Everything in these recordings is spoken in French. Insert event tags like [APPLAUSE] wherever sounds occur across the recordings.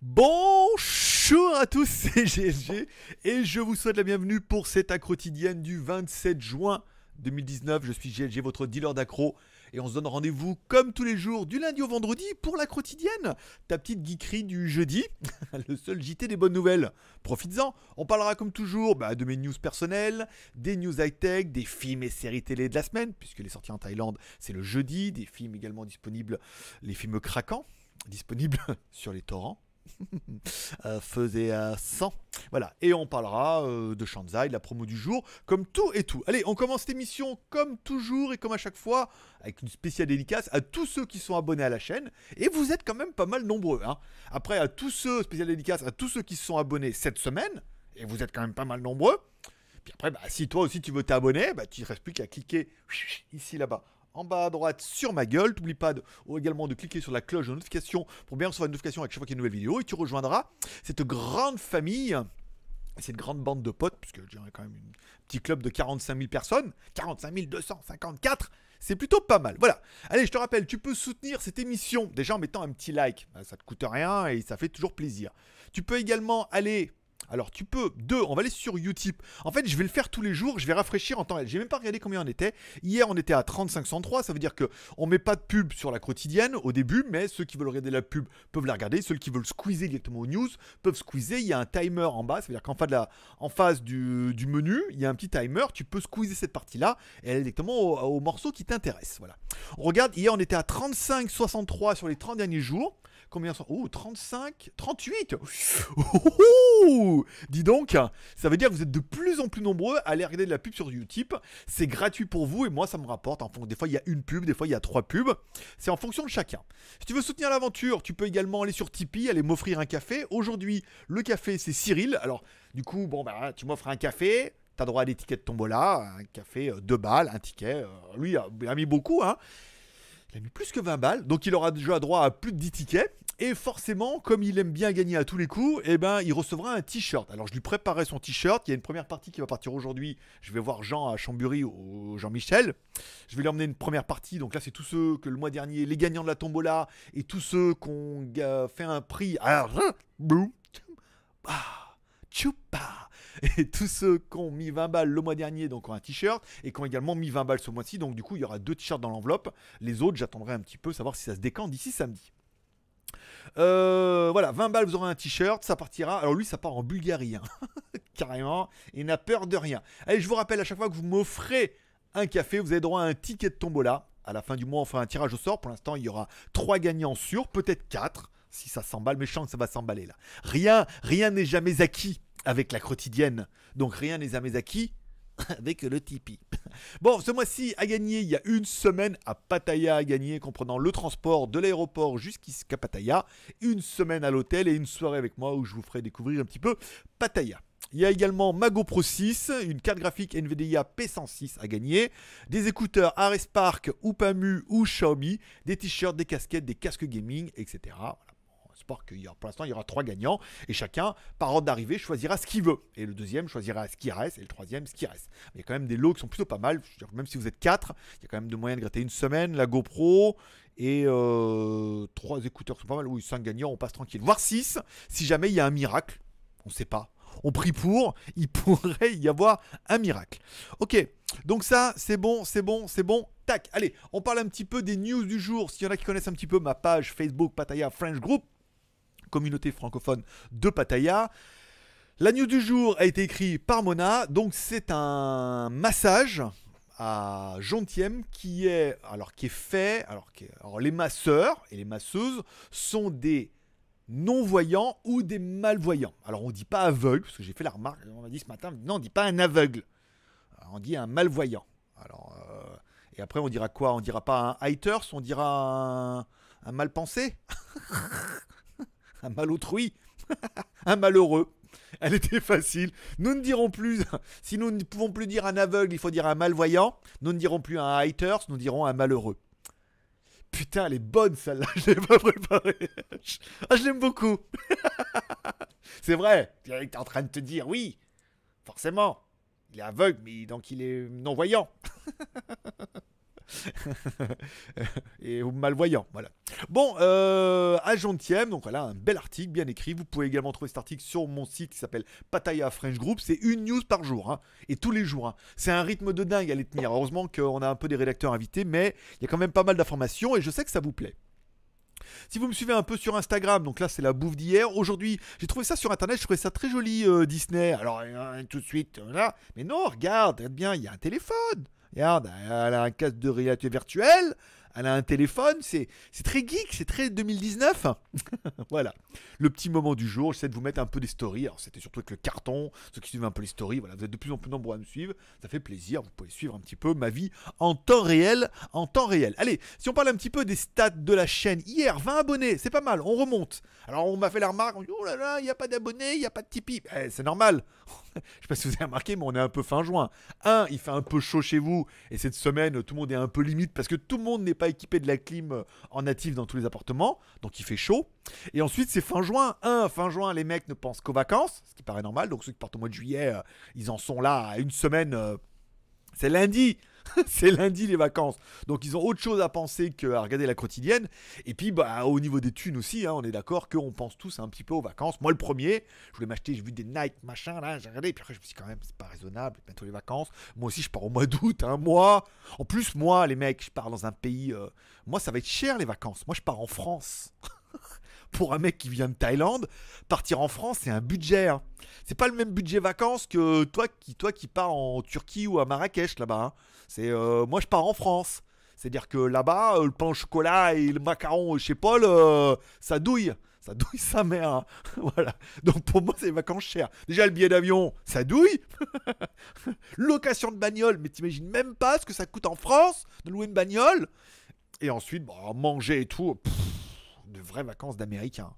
Bonjour à tous, [LAUGHS] c'est GSG et je vous souhaite la bienvenue pour cette accro quotidienne du 27 juin 2019. Je suis GLG, votre dealer d'accro et on se donne rendez-vous comme tous les jours du lundi au vendredi pour la quotidienne. Ta petite geekerie du jeudi, [LAUGHS] le seul JT des bonnes nouvelles. Profites-en, on parlera comme toujours bah, de mes news personnelles, des news high-tech, des films et séries télé de la semaine, puisque les sorties en Thaïlande c'est le jeudi, des films également disponibles, les films craquants disponible [LAUGHS] sur les torrents. [LAUGHS] Euh, faisait à euh, 100. Voilà, et on parlera euh, de Shanzai, de la promo du jour, comme tout et tout. Allez, on commence l'émission comme toujours et comme à chaque fois, avec une spéciale dédicace à tous ceux qui sont abonnés à la chaîne, et vous êtes quand même pas mal nombreux. Hein. Après, à tous ceux, spéciale dédicace à tous ceux qui sont abonnés cette semaine, et vous êtes quand même pas mal nombreux. Puis après, bah, si toi aussi tu veux t'abonner, bah, tu ne reste plus qu'à cliquer [LAUGHS] ici là-bas en bas à droite sur ma gueule. N'oublie pas également de cliquer sur la cloche de notification pour bien recevoir une notification à chaque fois qu'il y a une nouvelle vidéo. Et tu rejoindras cette grande famille cette grande bande de potes, puisque j'ai quand même un petit club de 45 000 personnes, 45 254, c'est plutôt pas mal. Voilà. Allez, je te rappelle, tu peux soutenir cette émission déjà en mettant un petit like. Bah, ça te coûte rien et ça fait toujours plaisir. Tu peux également aller alors tu peux, deux, on va aller sur Utip. En fait, je vais le faire tous les jours, je vais rafraîchir en temps réel. J'ai même pas regardé combien on était. Hier, on était à 3503, ça veut dire que on met pas de pub sur la quotidienne au début, mais ceux qui veulent regarder la pub peuvent la regarder, ceux qui veulent squeezer directement aux news peuvent squeezer, il y a un timer en bas, ça veut dire qu'en face, en face du, menu, il y a un petit timer, tu peux squeezer cette partie-là et aller directement au, morceau qui t'intéresse, voilà. On regarde, hier on était à 3563 sur les 30 derniers jours. Combien sont Oh, 35 38 Dis donc, ça veut dire que vous êtes de plus en plus nombreux à aller regarder de la pub sur Utip. C'est gratuit pour vous et moi, ça me rapporte. Des fois, il y a une pub, des fois, il y a trois pubs. C'est en fonction de chacun. Si tu veux soutenir l'aventure, tu peux également aller sur Tipeee, aller m'offrir un café. Aujourd'hui, le café, c'est Cyril. Alors, du coup, bon, bah, tu m'offres un café. T'as droit à l'étiquette tickets de tombola, un café, euh, deux balles, un ticket. Euh, lui, il a mis beaucoup, hein. Il a mis plus que 20 balles, donc il aura déjà droit à plus de 10 tickets. Et forcément, comme il aime bien gagner à tous les coups, eh ben, il recevra un t-shirt. Alors je lui préparais son t-shirt. Il y a une première partie qui va partir aujourd'hui. Je vais voir Jean à Chambury ou Jean-Michel. Je vais lui emmener une première partie. Donc là, c'est tous ceux que le mois dernier, les gagnants de la tombola et tous ceux qu'on fait un prix. Choupa! [LAUGHS] et tous ceux qui ont mis 20 balles le mois dernier donc ont un t-shirt et qui ont également mis 20 balles ce mois-ci donc du coup il y aura deux t-shirts dans l'enveloppe les autres j'attendrai un petit peu savoir si ça se décante d'ici samedi euh, voilà, 20 balles, vous aurez un t-shirt, ça partira. Alors lui, ça part en Bulgarie, hein. [LAUGHS] carrément. Il n'a peur de rien. Allez, je vous rappelle, à chaque fois que vous m'offrez un café, vous avez droit à un ticket de tombola. À la fin du mois, on fera un tirage au sort. Pour l'instant, il y aura 3 gagnants sûrs, peut-être 4 si ça s'emballe, méchant, que ça va s'emballer là. Rien, rien n'est jamais acquis avec la quotidienne. Donc rien n'est jamais acquis [LAUGHS] avec le Tipeee. Bon, ce mois-ci, à gagner, il y a une semaine à Pattaya à gagner, comprenant le transport de l'aéroport jusqu'à Pattaya, une semaine à l'hôtel et une soirée avec moi où je vous ferai découvrir un petit peu Pattaya. Il y a également Mago Pro 6, une carte graphique NVIDIA P106 à gagner, des écouteurs Ares Park ou Pamu ou Xiaomi, des t-shirts, des casquettes, des casques gaming, etc. Voilà pour l'instant, il y aura trois gagnants et chacun, par ordre d'arrivée, choisira ce qu'il veut. Et le deuxième choisira ce qui reste et le troisième ce qui reste. Mais il y a quand même des lots qui sont plutôt pas mal. même si vous êtes quatre, il y a quand même de moyens de gratter une semaine, la GoPro et euh, trois écouteurs sont pas mal. Oui, cinq gagnants, on passe tranquille. Voire six, si jamais il y a un miracle, on ne sait pas. On prie pour, [LAUGHS] il pourrait y avoir un miracle. Ok, donc ça, c'est bon, c'est bon, c'est bon. Tac, allez, on parle un petit peu des news du jour. S'il y en a qui connaissent un petit peu ma page Facebook Pataya French Group, communauté francophone de Pattaya. La news du jour a été écrite par Mona, donc c'est un massage à Jontiem qui est alors qui est fait alors, que les masseurs et les masseuses sont des non-voyants ou des malvoyants. Alors on dit pas aveugle parce que j'ai fait la remarque, on m'a dit ce matin non, on dit pas un aveugle. on dit un malvoyant. Alors euh, et après on dira quoi On dira pas un haters, on dira un, un mal pensé. [LAUGHS] un mal autrui, [LAUGHS] un malheureux. Elle était facile. Nous ne dirons plus, [LAUGHS] si nous ne pouvons plus dire un aveugle, il faut dire un malvoyant. Nous ne dirons plus un haters, nous dirons un malheureux. Putain, elle est bonne celle-là, [LAUGHS] je l'ai pas préparée. Ah, je l'aime beaucoup. C'est vrai, tu es en train de te dire, oui, forcément. Il est aveugle, mais donc il est non-voyant. [LAUGHS] et aux malvoyants. Voilà. Bon, euh, Agentième, donc voilà, un bel article bien écrit. Vous pouvez également trouver cet article sur mon site qui s'appelle Pataya French Group. C'est une news par jour, hein, et tous les jours. Hein. C'est un rythme de dingue à les tenir. Heureusement qu'on a un peu des rédacteurs invités, mais il y a quand même pas mal d'informations et je sais que ça vous plaît. Si vous me suivez un peu sur Instagram, donc là c'est la bouffe d'hier. Aujourd'hui, j'ai trouvé ça sur internet, je trouvais ça très joli euh, Disney. Alors hein, tout de suite, voilà. mais non, regarde, eh bien, il y a un téléphone. Regarde, elle a un casque de réalité virtuelle, elle a un téléphone, c'est très geek, c'est très 2019. [LAUGHS] voilà. Le petit moment du jour, j'essaie de vous mettre un peu des stories. Alors, c'était surtout avec le carton, ceux qui suivent un peu les stories. Voilà, vous êtes de plus en plus nombreux à me suivre. Ça fait plaisir, vous pouvez suivre un petit peu ma vie en temps réel. En temps réel. Allez, si on parle un petit peu des stats de la chaîne, hier, 20 abonnés, c'est pas mal, on remonte. Alors, on m'a fait la remarque, on oh là là, il n'y a pas d'abonnés, il n'y a pas de Tipeee. Eh, c'est normal. [LAUGHS] je sais pas si vous avez remarqué, mais on est un peu fin juin. 1. il fait un peu chaud chez vous, et cette semaine, tout le monde est un peu limite parce que tout le monde n'est pas équipé de la clim euh, en natif dans tous les appartements, donc il fait chaud. Et ensuite, c'est fin juin. Un, fin juin, les mecs ne pensent qu'aux vacances, ce qui paraît normal. Donc ceux qui partent au mois de juillet, euh, ils en sont là à une semaine. Euh, c'est lundi. [LAUGHS] c'est lundi les vacances. Donc ils ont autre chose à penser qu'à regarder la quotidienne. Et puis bah, au niveau des thunes aussi, hein, on est d'accord qu'on pense tous un petit peu aux vacances. Moi le premier, je voulais m'acheter, j'ai vu des Nike machin là, j'ai regardé, et puis après je me suis quand même, c'est pas raisonnable, bientôt les vacances. Moi aussi je pars au mois d'août, un mois. En plus moi les mecs, je pars dans un pays, euh, moi ça va être cher les vacances. Moi je pars en France. [LAUGHS] pour un mec qui vient de Thaïlande, partir en France, c'est un budget. Hein. C'est pas le même budget vacances que toi qui, toi qui pars en Turquie ou à Marrakech là-bas. Hein. Euh, moi je pars en France. C'est-à-dire que là-bas, euh, le pain au chocolat et le macaron chez Paul, euh, ça douille. Ça douille [LAUGHS] sa mère. Hein. [LAUGHS] voilà. Donc pour moi, c'est des vacances chères. Déjà, le billet d'avion, ça douille. [LAUGHS] Location de bagnole, mais t'imagines même pas ce que ça coûte en France de louer une bagnole. Et ensuite, bah, manger et tout. de vraies vacances d'Américains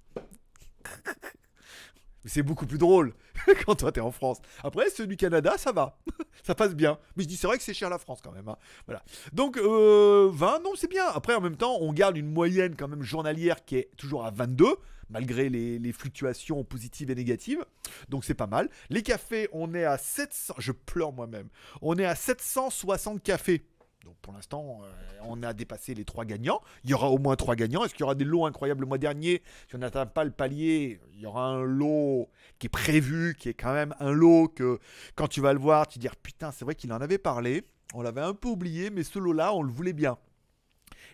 c'est beaucoup plus drôle [LAUGHS] quand toi t'es en France. Après, ceux du Canada, ça va. [LAUGHS] ça passe bien. Mais je dis, c'est vrai que c'est cher la France quand même. Hein. Voilà. Donc, 20, euh, non, c'est bien. Après, en même temps, on garde une moyenne quand même journalière qui est toujours à 22, malgré les, les fluctuations positives et négatives. Donc, c'est pas mal. Les cafés, on est à 700. Je pleure moi-même. On est à 760 cafés. Donc pour l'instant, euh, on a dépassé les trois gagnants. Il y aura au moins trois gagnants. Est-ce qu'il y aura des lots incroyables le mois dernier Si on n'atteint pas le palier, il y aura un lot qui est prévu, qui est quand même un lot que quand tu vas le voir, tu te dis ah, putain, c'est vrai qu'il en avait parlé. On l'avait un peu oublié, mais ce lot-là, on le voulait bien.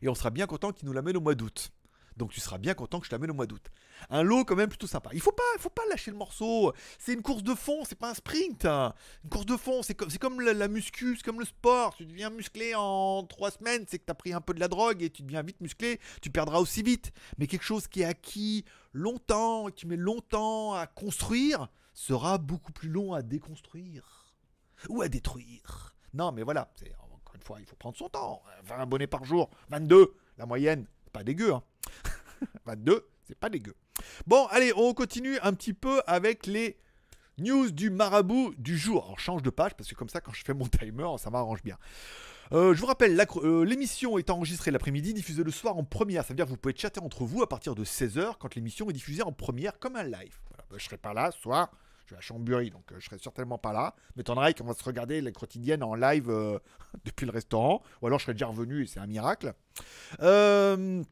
Et on sera bien content qu'il nous l'amène au mois d'août. Donc tu seras bien content que je t'amène au mois d'août un lot quand même plutôt sympa. Il faut pas, faut pas lâcher le morceau. C'est une course de fond, c'est pas un sprint. Hein. Une course de fond, c'est comme, c'est comme la, muscu, c'est comme le sport. Tu deviens musclé en trois semaines, c'est que tu as pris un peu de la drogue et tu deviens vite musclé. Tu perdras aussi vite. Mais quelque chose qui est acquis longtemps et qui met longtemps à construire sera beaucoup plus long à déconstruire ou à détruire. Non, mais voilà, c'est, encore une fois, il faut prendre son temps. 20 abonnés par jour, 22, la moyenne, pas dégueu. 22, hein. [LAUGHS] C'est pas dégueu. Bon, allez, on continue un petit peu avec les news du marabout du jour. Alors, change de page parce que comme ça, quand je fais mon timer, ça m'arrange bien. Euh, je vous rappelle, euh, l'émission est enregistrée l'après-midi, diffusée le soir en première. Ça veut dire que vous pouvez chatter entre vous à partir de 16h quand l'émission est diffusée en première comme un live. Voilà, bah, je serai pas là ce soir. Je vais à Chambury, donc euh, je serai certainement pas là. Mais t'en qu'on va se regarder la quotidienne en live [LAUGHS] depuis le restaurant. Ou alors je serai déjà revenu et c'est un miracle. Euh.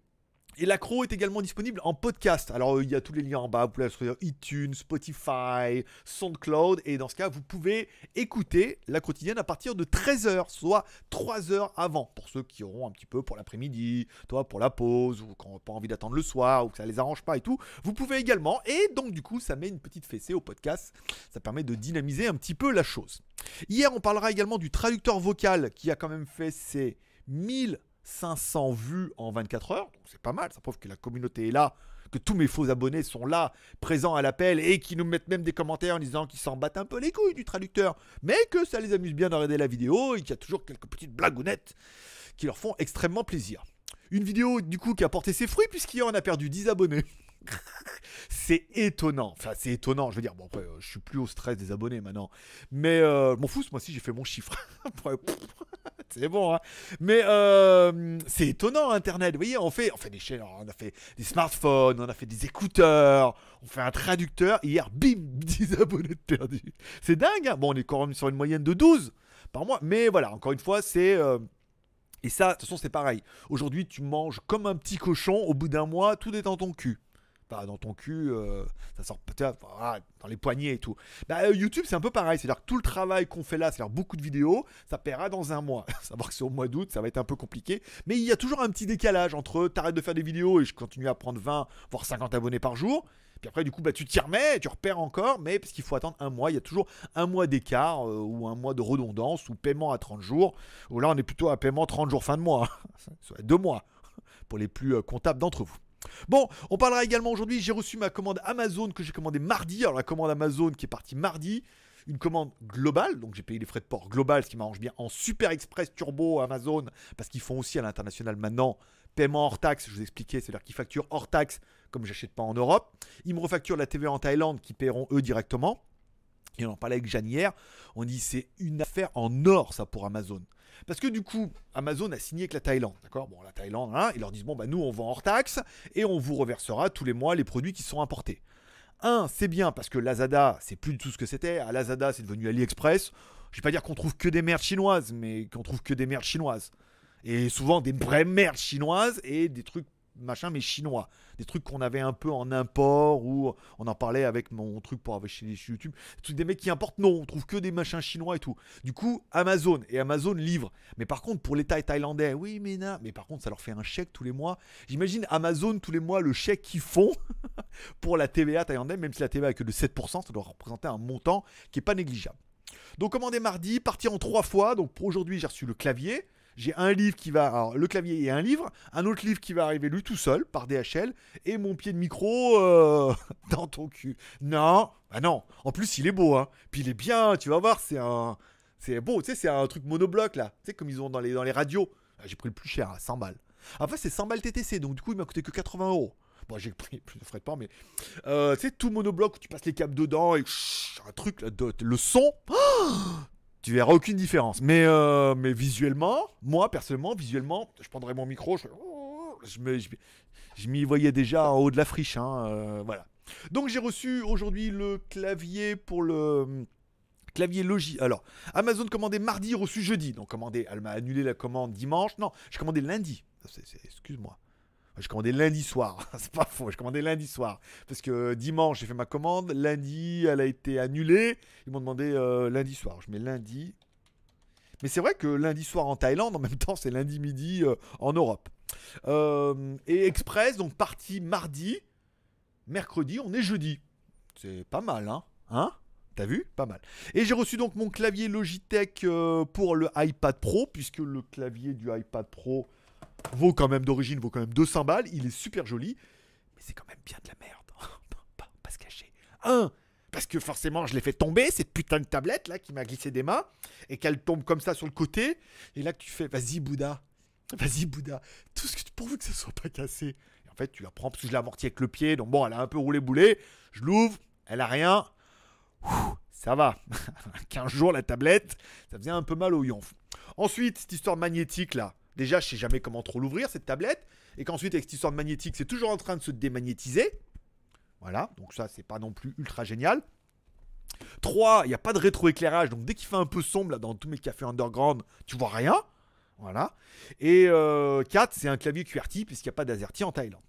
Et l'accro est également disponible en podcast. Alors, euh, il y a tous les liens en bas. Vous pouvez sur iTunes, Spotify, SoundCloud. Et dans ce cas, vous pouvez écouter la quotidienne à partir de 13h, soit 3 h avant. Pour ceux qui auront un petit peu pour l'après-midi, toi pour la pause, ou qui n'ont pas envie d'attendre le soir, ou que ça les arrange pas et tout. Vous pouvez également. Et donc, du coup, ça met une petite fessée au podcast. Ça permet de dynamiser un petit peu la chose. Hier, on parlera également du traducteur vocal qui a quand même fait ses 1000 500 vues en 24 heures, donc c'est pas mal, ça prouve que la communauté est là, que tous mes faux abonnés sont là, présents à l'appel, et qui nous mettent même des commentaires en disant qu'ils s'en battent un peu les couilles du traducteur, mais que ça les amuse bien d'arrêter la vidéo, et qu'il y a toujours quelques petites blagounettes qui leur font extrêmement plaisir. Une vidéo du coup qui a porté ses fruits y en a perdu 10 abonnés. [LAUGHS] c'est étonnant. Enfin, c'est étonnant. Je veux dire, bon, après, euh, je suis plus au stress des abonnés maintenant. Mais euh, mon fou fous, moi, aussi j'ai fait mon chiffre. [LAUGHS] c'est bon, hein. Mais euh, c'est étonnant, Internet. Vous voyez, on fait, on des chaînes, on a fait des smartphones, on a fait des écouteurs, on fait un traducteur. Hier, bim, 10 [LAUGHS] abonnés perdus. C'est dingue. Hein. bon, on est quand même sur une moyenne de 12 par mois. Mais voilà, encore une fois, c'est. et ça, de toute façon, c'est pareil. Aujourd'hui, tu manges comme un petit cochon. Au bout d'un mois, tout est dans ton cul bah, dans ton cul, euh, ça sort peut-être ah, dans les poignets et tout. Bah, euh, YouTube, c'est un peu pareil. C'est-à-dire que tout le travail qu'on fait là, c'est-à-dire beaucoup de vidéos, ça paiera dans un mois. [LAUGHS] Savoir que c'est au mois d'août, ça va être un peu compliqué. Mais il y a toujours un petit décalage entre t'arrêtes de faire des vidéos et je continue à prendre 20, voire 50 abonnés par jour. Puis après, du coup, bah, tu t'y remets, tu repères encore, mais parce qu'il faut attendre un mois. Il y a toujours un mois d'écart euh, ou un mois de redondance ou paiement à 30 jours. Ou là, on est plutôt à paiement 30 jours fin de mois. ça [LAUGHS] deux mois pour les plus comptables d'entre vous. Bon, on parlera également aujourd'hui, j'ai reçu ma commande Amazon que j'ai commandée mardi. Alors la commande Amazon qui est partie mardi, une commande globale, donc j'ai payé les frais de port global, ce qui m'arrange bien, en Super Express Turbo Amazon, parce qu'ils font aussi à l'international maintenant paiement hors taxe, je vous expliquais, c'est-à-dire qu'ils facturent hors taxe, comme j'achète pas en Europe. Ils me refacturent la TV en Thaïlande, qui paieront eux directement. Et on en parlait avec Jeanne hier, on dit c'est une affaire en or ça pour Amazon. Parce que du coup, Amazon a signé avec la Thaïlande, d'accord Bon, la Thaïlande, hein, ils leur disent, bon, bah nous, on vend hors taxe et on vous reversera tous les mois les produits qui sont importés. Un, c'est bien parce que Lazada, c'est plus du tout ce que c'était. À Lazada, c'est devenu AliExpress. Je vais pas dire qu'on trouve que des merdes chinoises, mais qu'on trouve que des merdes chinoises. Et souvent des vraies merdes chinoises et des trucs machin, mais chinois. Des trucs qu'on avait un peu en import ou on en parlait avec mon truc pour avoir chez YouTube. Des mecs qui importent, non, on trouve que des machins chinois et tout. Du coup, Amazon et Amazon livre. Mais par contre, pour l'État thaïlandais, oui, mais non. Mais par contre, ça leur fait un chèque tous les mois. J'imagine Amazon tous les mois le chèque qu'ils font [LAUGHS] pour la TVA thaïlandaise, même si la TVA est que de 7%, ça doit représenter un montant qui n'est pas négligeable. Donc commander mardi, partir en trois fois. Donc pour aujourd'hui, j'ai reçu le clavier. J'ai un livre qui va. Alors, le clavier et un livre. Un autre livre qui va arriver lui tout seul par DHL. Et mon pied de micro euh, [LAUGHS] dans ton cul. Non, Ah non. En plus, il est beau. Hein. Puis il est bien. Tu vas voir, c'est un. C'est beau. Tu sais, c'est un truc monobloc là. Tu sais, comme ils ont dans les, dans les radios. Ah, j'ai pris le plus cher, à 100 balles. Enfin, c'est 100 balles TTC. Donc, du coup, il m'a coûté que 80 euros. Bon, j'ai pris [LAUGHS] plus de frais de port, mais. C'est euh, tu sais, tout monobloc où tu passes les câbles dedans et. un truc là. De... Le son. [GASPS] Ah tu verras aucune différence. Mais, euh, mais visuellement, moi personnellement, visuellement, je prendrais mon micro, je, m'y voyais déjà en haut de la friche. Hein, euh, voilà. Donc j'ai reçu aujourd'hui le clavier pour le clavier Logi. Alors, Amazon commandé mardi, reçu jeudi. Donc commandé, elle m'a annulé la commande dimanche. Non, j'ai commandé lundi. Excuse-moi. Je commandais lundi soir. [LAUGHS] c'est pas faux. Je commandais lundi soir. Parce que euh, dimanche, j'ai fait ma commande. Lundi, elle a été annulée. Ils m'ont demandé euh, lundi soir. Je mets lundi. Mais c'est vrai que lundi soir en Thaïlande, en même temps, c'est lundi midi euh, en Europe. et Express, donc parti mardi. Mercredi, on est jeudi. C'est pas mal, hein Hein T'as vu Pas mal. Et j'ai reçu donc mon clavier Logitech pour le iPad Pro, puisque le clavier du iPad Pro vaut quand même d'origine, vaut quand même 200 balles, il est super joli, mais c'est quand même bien de la merde. [LAUGHS] pas, pas, se cacher. Un, parce que forcément je l'ai fait tomber, cette putain de tablette là qui m'a glissé des mains, et qu'elle tombe comme ça sur le côté, et là tu fais, vas-y Bouddha, [LAUGHS] vas-y Bouddha, tout ce que tu, pourvu que ça soit pas cassé. en fait tu la prends parce que je l'ai amorti avec le pied, donc bon elle a un peu roulé boulet, je l'ouvre, elle a rien, ça va, 15 [LAUGHS] jours la tablette, ça faisait un peu mal au yonf. Ensuite cette histoire magnétique là, Déjà, je sais jamais comment trop l'ouvrir, cette tablette. Et qu'ensuite, avec cette histoire magnétique, c'est toujours en train de se démagnétiser. Voilà, donc ça, c'est pas non plus ultra génial. 3, il n'y a pas de rétroéclairage, donc dès qu'il fait un peu sombre là, dans tous mes cafés underground, tu vois rien. Voilà. Et euh, quatre, 4, c'est un clavier QWERTY puisqu'il n'y a pas d'AZERTY en Thaïlande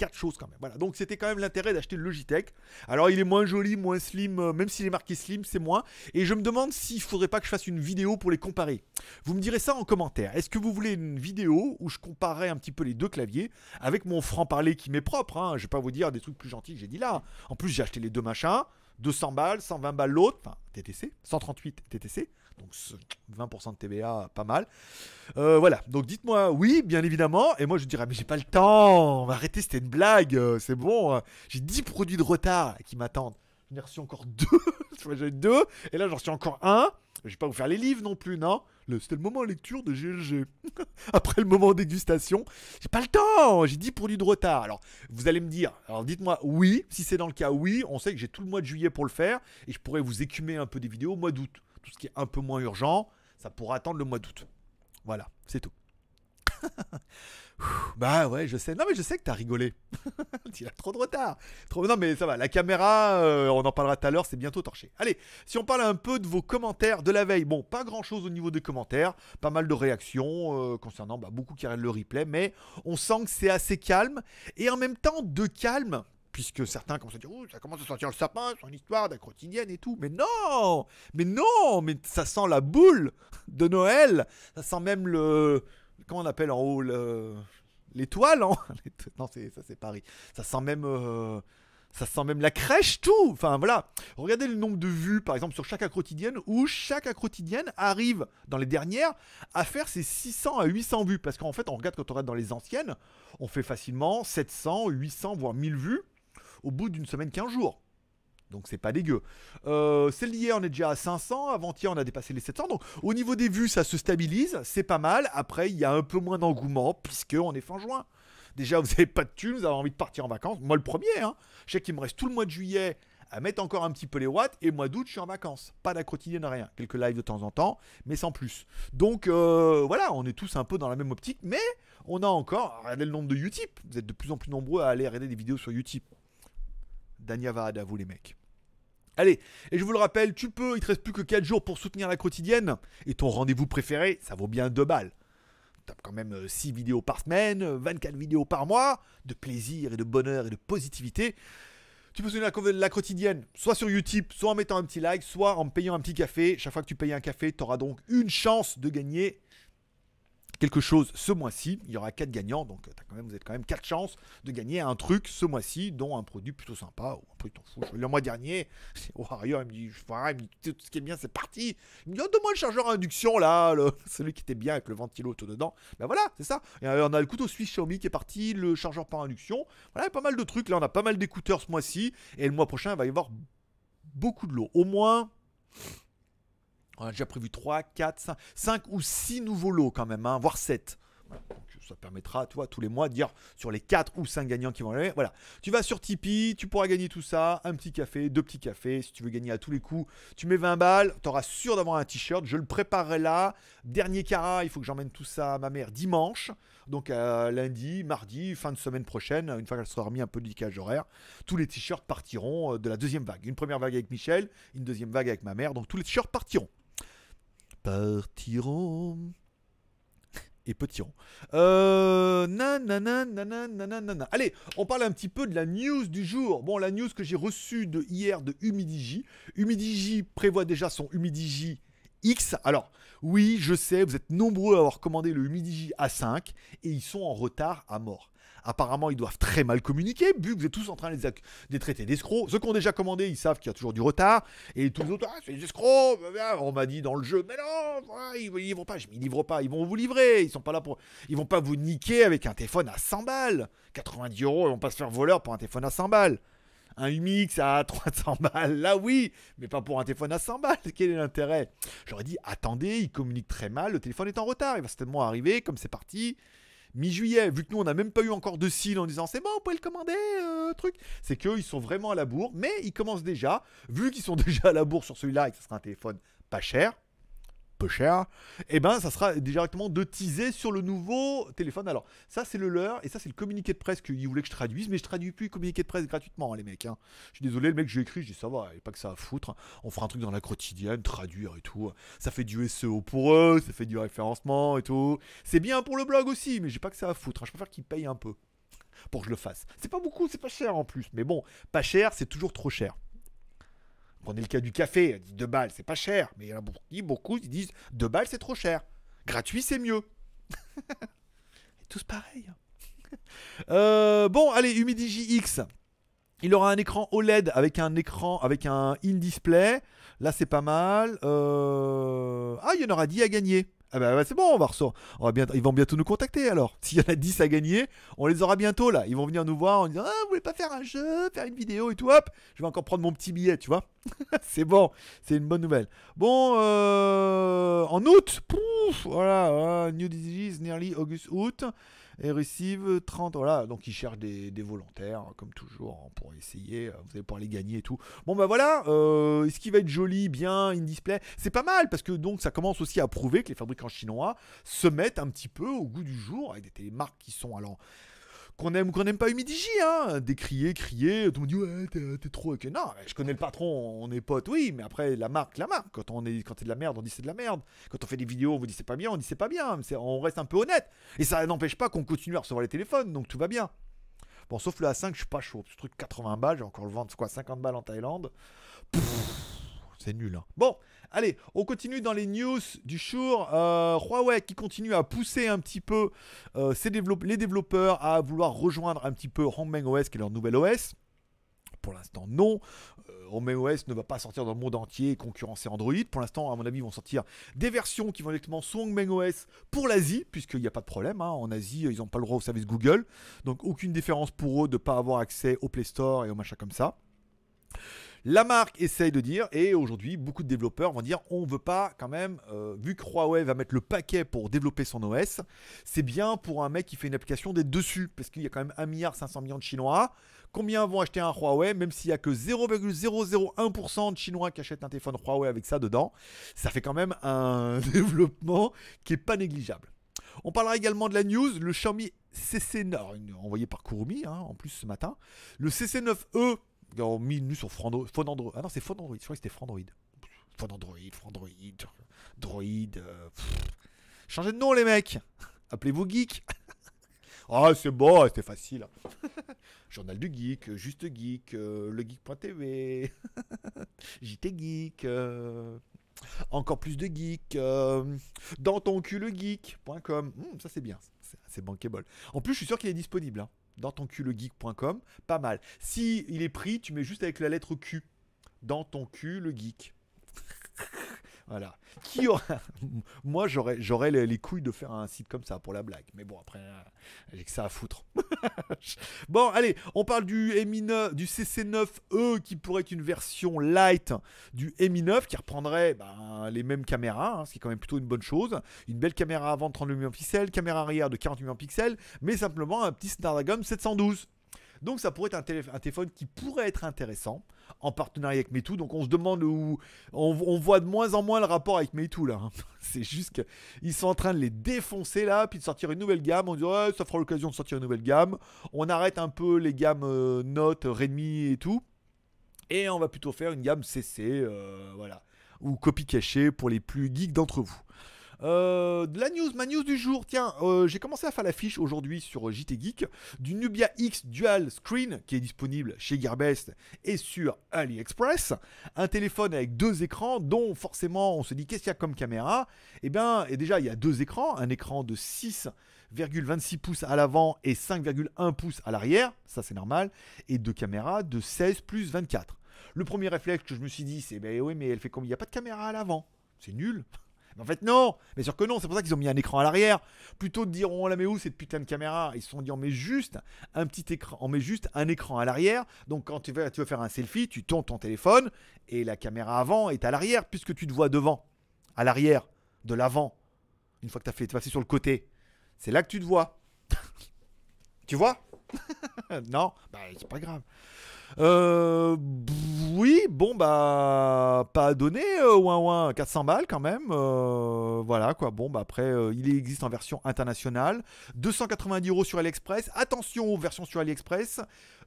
quatre choses quand même. Voilà, donc c'était quand même l'intérêt d'acheter le Logitech. Alors il est moins joli, moins slim, euh, même s'il est marqué slim, c'est moins. Et je me demande s'il faudrait pas que je fasse une vidéo pour les comparer. Vous me direz ça en commentaire. Est-ce que vous voulez une vidéo où je comparerais un petit peu les deux claviers avec mon franc-parler qui m'est propre hein Je vais pas vous dire des trucs plus gentils que j'ai dit là. En plus, j'ai acheté les deux machins. 200 balles, 120 balles l'autre, enfin TTC, 138 TTC, donc 20% de TVA, pas mal. Euh, voilà, donc dites-moi oui, bien évidemment, et moi je dirais, mais j'ai pas le temps, on va arrêter, c'était une blague, euh, c'est bon, euh, j'ai 10 produits de retard qui m'attendent. J'en ai reçu encore deux, [LAUGHS] deux, et là j'en suis encore un. Je vais pas vous faire les livres non plus, non C'était le moment lecture de GLG. [LAUGHS] Après le moment dégustation, j'ai pas le temps J'ai dit produits de retard. Alors, vous allez me dire, alors dites-moi oui, si c'est dans le cas, oui, on sait que j'ai tout le mois de juillet pour le faire, et je pourrais vous écumer un peu des vidéos au mois d'août. Tout ce qui est un peu moins urgent, ça pourra attendre le mois d'août. Voilà, c'est tout. [LAUGHS] bah ouais, je sais. Non, mais je sais que t'as rigolé. Il [LAUGHS] a trop de retard. Non, mais ça va. La caméra, euh, on en parlera tout à l'heure, c'est bientôt torché. Allez, si on parle un peu de vos commentaires de la veille. Bon, pas grand chose au niveau des commentaires. Pas mal de réactions euh, concernant bah, beaucoup qui arrêtent le replay. Mais on sent que c'est assez calme. Et en même temps, de calme puisque certains commencent à dire ça commence à sentir le sapin, son histoire la quotidienne et tout. Mais non Mais non Mais ça sent la boule de Noël Ça sent même le, Comment on appelle en haut l'étoile hein. [LAUGHS] Non, ça c'est Paris. Ça sent même. Euh, ça sent même la crèche, tout Enfin voilà, regardez le nombre de vues, par exemple, sur chaque quotidienne, où chaque quotidienne arrive, dans les dernières, à faire ses 600 à 800 vues. Parce qu'en fait, on regarde quand on regarde dans les anciennes, on fait facilement 700, 800, voire 1000 vues au bout d'une semaine, 15 jours. Donc c'est pas dégueu. Euh, celle d'hier, on est déjà à 500. Avant-hier, on a dépassé les 700. Donc au niveau des vues, ça se stabilise. C'est pas mal. Après, il y a un peu moins d'engouement puisque on est fin juin. Déjà, vous n'avez pas de thunes, vous avez envie de partir en vacances. Moi, le premier, hein. je sais qu'il me reste tout le mois de juillet à mettre encore un petit peu les watts. Et mois d'août, je suis en vacances. Pas la n'a rien. Quelques lives de temps en temps, mais sans plus. Donc euh, voilà, on est tous un peu dans la même optique. Mais on a encore, regardez le nombre de Utip. Vous êtes de plus en plus nombreux à aller regarder des vidéos sur Utip. Dania à vous les mecs. Allez, et je vous le rappelle, tu peux, il te reste plus que 4 jours pour soutenir la quotidienne, et ton rendez-vous préféré, ça vaut bien 2 balles. T'as quand même 6 euh, vidéos par semaine, 24 euh, vidéos par mois, de plaisir et de bonheur et de positivité. Tu peux soutenir la, quotidienne, soit sur YouTube, soit en mettant un petit like, soit en payant un petit café. Chaque fois que tu payes un café, tu auras donc une chance de gagner quelque chose ce mois-ci. Il y aura quatre gagnants, donc quand même, vous êtes quand même 4 chances de gagner un truc ce mois-ci, dont un produit plutôt sympa, ou un t'en fous. Le mois dernier, [LAUGHS] il me dit, je tout ce qui est bien, c'est parti. Il me dit, oh, donne-moi le chargeur induction, là, [LAUGHS] celui qui était bien avec le ventilo tout dedans. Ben voilà, c'est ça. Euh, on a le couteau suisse Xiaomi qui est parti, le chargeur par induction. Voilà, il a pas mal de trucs. Là, on a pas mal d'écouteurs ce mois-ci, et le mois prochain, il va y avoir beaucoup de l'eau. Au moins... On a déjà prévu 3, 4, 5, 5 ou 6 nouveaux lots quand même, hein, voire 7. ça permettra, toi, tous les mois, de dire sur les 4 ou 5 gagnants qui vont aller. Voilà. Tu vas sur Tipeee, tu pourras gagner tout ça. Un petit café, deux petits cafés. Si tu veux gagner à tous les coups, tu mets 20 balles. Tu auras sûr d'avoir un t-shirt. Je le préparerai là. Dernier cara, il faut que j'emmène tout ça à ma mère dimanche. Donc euh, lundi, mardi, fin de semaine prochaine, une fois qu'elle sera remis un peu de décalage horaire, tous les t-shirts partiront euh, de la deuxième vague. Une première vague avec Michel, une deuxième vague avec ma mère. Donc tous les t-shirts partiront. Partirons Et petit euh, na Euh, Allez, on parle un petit peu de la news du jour. Bon, la news que j'ai reçue de hier de Humidigi. Humidigi prévoit déjà son Humidigi X. Alors, oui, je sais, vous êtes nombreux à avoir commandé le Humidigi A5 et ils sont en retard à mort. Apparemment, ils doivent très mal communiquer, vu que vous êtes tous en train de les, traiter d'escrocs. Ceux qui ont déjà commandé, ils savent qu'il y a toujours du retard. Et tous les autres, ah, c'est des escrocs, bah, bah, bah. on m'a dit dans le jeu, mais non, ah, ils ne livrent pas. Je m'y livre pas, ils vont vous livrer, ils sont pas là pour. Ils vont pas vous niquer avec un téléphone à 100 balles. 90 euros, ils vont pas se faire voleur pour un téléphone à 100 balles. Un Umix à 300 balles, là oui, mais pas pour un téléphone à 100 balles. [LAUGHS] Quel est l'intérêt J'aurais dit, attendez, ils communiquent très mal, le téléphone est en retard, il va certainement arriver, comme c'est parti, mi-juillet, vu que nous on n'a même pas eu encore de signe en disant c'est bon, on peut le commander, euh, truc, c'est qu'ils sont vraiment à la bourre, mais ils commencent déjà, vu qu'ils sont [LAUGHS] déjà à la bourre sur celui-là et que ce sera un téléphone pas cher, peu cher, et eh ben ça sera directement de teaser sur le nouveau téléphone. Alors ça c'est le leur et ça c'est le communiqué de presse qu'ils voulaient que je traduise, mais je traduis plus communiqué de presse gratuitement hein, les mecs. Hein. Je suis désolé, le mec j'ai écrit, je dis ça va, et pas que ça à foutre. On fera un truc dans la quotidienne, traduire et tout. Ça fait du SEO pour eux, ça fait du référencement et tout. C'est bien pour le blog aussi, mais j'ai pas que ça à foutre. Hein. Je préfère qu'ils payent un peu pour que je le fasse. C'est pas beaucoup, c'est pas cher en plus, mais bon, pas cher, c'est toujours trop cher. Prenez le cas du café, Deux 2 balles, c'est pas cher. Mais il y en a beaucoup, qui ils disent 2 balles, c'est trop cher. Gratuit, c'est mieux. [LAUGHS] tous pareil. Hein. [LAUGHS] Euh, bon, allez, Humidi X. Il aura un écran OLED avec un écran avec un in display. Là, c'est pas mal. Euh, ah, il y en aura 10 à gagner. Ah ben c'est bon, on va, bien, ils vont bientôt nous contacter alors. [LAUGHS] S'il y en a 10 à gagner, on les aura bientôt là. Ils vont venir nous voir en disant Ah, vous voulez pas faire un jeu, faire une vidéo et tout, hop, je vais encore prendre mon petit billet, tu vois. [LAUGHS] c'est bon, c'est une bonne nouvelle. Bon, euh, en août, pouf, voilà, voilà euh, New Disease, nearly August, août et receive 30. Voilà, donc ils cherchent des, volontaires, hein, comme toujours, hein, pour essayer. Euh, vous allez pouvoir les gagner et tout. Bon, ben bah voilà. Euh, est-ce qu'il va être joli, bien, in display C'est pas mal parce que donc ça commence aussi à prouver que les fabricants chinois se mettent un petit peu au goût du jour avec des marques qui sont allant qu'on aime ou qu'on n'aime pas Humidigi, hein, décrier, crier, tout le monde dit ouais, t'es trop ok. Non, je connais le patron, on est potes, oui, mais après, la marque, la marque. Quand on est, quand c'est de la merde, on dit c'est de la merde. Quand on fait des vidéos, on vous dit c'est pas bien, on dit c'est pas bien. on reste un peu honnête. Et ça n'empêche pas qu'on continue à recevoir les téléphones, donc tout va bien. Bon, sauf le A5, je suis pas chaud. Ce truc 80 balles, j'ai encore le c'est quoi, 50 balles en Thaïlande c'est nul. Hein. Bon, allez, on continue dans les news du jour. Euh, Huawei qui continue à pousser un petit peu euh, les développeurs à vouloir rejoindre un petit peu Hongmeng OS, qui est leur nouvel OS. Pour l'instant, non. Hongmeng euh, OS ne va pas sortir dans le monde entier et concurrencer Android. Pour l'instant, à mon avis, ils vont sortir des versions qui vont directement sur Home OS pour l'Asie, puisqu'il n'y a pas de problème. Hein. En Asie, ils n'ont pas le droit au service Google. Donc, aucune différence pour eux de ne pas avoir accès au Play Store et aux machin comme ça. La marque essaye de dire, et aujourd'hui, beaucoup de développeurs vont dire on ne veut pas quand même, euh, vu que Huawei va mettre le paquet pour développer son OS, c'est bien pour un mec qui fait une application d'être dessus, parce qu'il y a quand même 1,5 milliard de Chinois. Combien vont acheter un Huawei, même s'il n'y a que 0,001% de Chinois qui achètent un téléphone Huawei avec ça dedans Ça fait quand même un [LAUGHS] développement qui n'est pas négligeable. On parlera également de la news, le Xiaomi CC9, envoyé par Kurumi hein, en plus ce matin. Le CC9E ont mis nu sur Frando, Ah non, c'est Phonandroid. Je crois que c'était Frandroid. Phonandroid, Frandroid, Droid. Euh, Changez de nom, les mecs. Appelez-vous Geek. [LAUGHS] ah, c'est bon, ah, c'était facile. [LAUGHS] Journal du Geek, Juste Geek, euh, LeGeek.tv, [LAUGHS] JT Geek. Euh, encore plus de geek, dans ton cul le geek.com. Hmm, ça c'est bien, c'est bankable. En plus, je suis sûr qu'il est disponible. Hein dans ton le geek.com, pas mal. Si il est pris, tu mets juste avec la lettre Q dans ton cul le geek. Voilà. Qui aura... [LAUGHS] Moi, j'aurais, les, couilles de faire un site comme ça pour la blague. Mais bon, après, avec euh, j'ai que ça à foutre. [LAUGHS] bon, allez, on parle du du CC9E qui pourrait être une version light du Mi9 qui reprendrait ben, les mêmes caméras, hein, ce qui est quand même plutôt une bonne chose. Une belle caméra avant de 32 millions de pixels, caméra arrière de 48 millions de pixels, mais simplement un petit Snapdragon 712. Donc ça pourrait être un, téléphone qui pourrait être intéressant en partenariat avec Meitu. Donc on se demande où. On, voit de moins en moins le rapport avec Meitu là. Hein. [LAUGHS] C'est juste qu'ils sont en train de les défoncer là, puis de sortir une nouvelle gamme. On dit ouais ça fera l'occasion de sortir une nouvelle gamme. On arrête un peu les gammes notes, euh, Note, Redmi et tout. Et on va plutôt faire une gamme CC, euh, voilà. Ou copie cachée pour les plus geeks d'entre vous. Euh, de la news, ma news du jour. Tiens, euh, j'ai commencé à faire l'affiche aujourd'hui sur euh, JT Geek du Nubia X Dual Screen qui est disponible chez Gearbest et sur AliExpress. Un téléphone avec deux écrans, dont forcément on se dit qu'est-ce qu'il y a comme caméra Eh bien, et déjà il y a deux écrans, un écran de 6,26 pouces à l'avant et 5,1 pouces à l'arrière, ça c'est normal, et deux caméras de 16 plus 24. Le premier réflexe que je me suis dit, c'est ben oui, mais elle fait comme il n'y a pas de caméra à l'avant, c'est nul. [LAUGHS] En fait, non Mais sûr que non, c'est pour ça qu'ils ont mis un écran à l'arrière. Plutôt de dire, on la met où cette putain de caméra Ils se sont dit, on met juste un petit écran, on met juste un écran à l'arrière. Donc quand tu veux, faire un selfie, tu tournes ton téléphone et la caméra avant est à l'arrière puisque tu te vois devant, à l'arrière, de l'avant. Une fois que tu as fait, passer passé sur le côté, c'est là que tu te vois. [LAUGHS] tu vois [LAUGHS] Non Bah, c'est pas grave. Euh, oui, bon, bah, pas donné, 400 euh, balles quand même. Euh, voilà, quoi. Bon, bah, après, il existe en version internationale. 290 euros sur AliExpress. Attention aux versions sur AliExpress.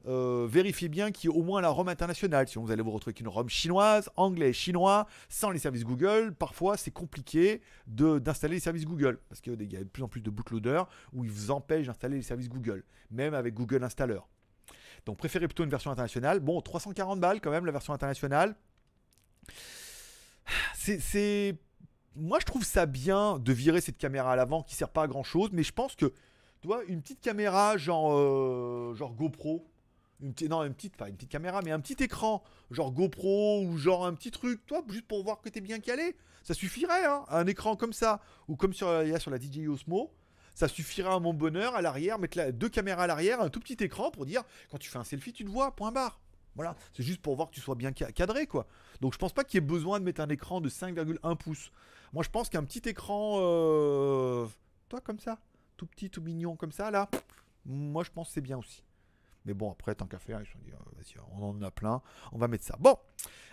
vérifiez bien qu'il y ait au moins la ROM internationale. Sinon, vous allez vous retrouver avec une ROM chinoise, anglais, chinois, sans les services Google. Parfois, c'est compliqué d'installer les services Google. Parce qu'il y a de plus en plus de bootloaders où ils vous empêchent d'installer les services Google, même avec Google Installer. Donc préférez plutôt une version internationale. Bon, 340 balles quand même la version internationale. C'est... Moi je trouve ça bien de virer cette caméra à l'avant qui sert pas à grand chose, mais je pense que, tu vois, une petite caméra genre, euh, genre GoPro, une non, une petite, enfin une petite caméra, mais un petit écran, genre GoPro ou genre un petit truc, toi, juste pour voir que t'es bien calé. Ça suffirait, hein, un écran comme ça, ou comme il y a sur la DJI Osmo, ça suffira à mon bonheur à l'arrière, mettre deux caméras à l'arrière, un tout petit écran pour dire quand tu fais un selfie, tu te vois, point barre. Voilà, c'est juste pour voir que tu sois bien cadré, quoi. Donc je pense pas qu'il y ait besoin de mettre un écran de 5,1 pouces. Moi je pense qu'un petit écran, euh, toi comme ça, tout petit, tout mignon comme ça, là, moi je pense c'est bien aussi. Mais bon, après, tant qu'à faire, ils se sont dit, euh, vas-y, on en a plein, on va mettre ça. Bon,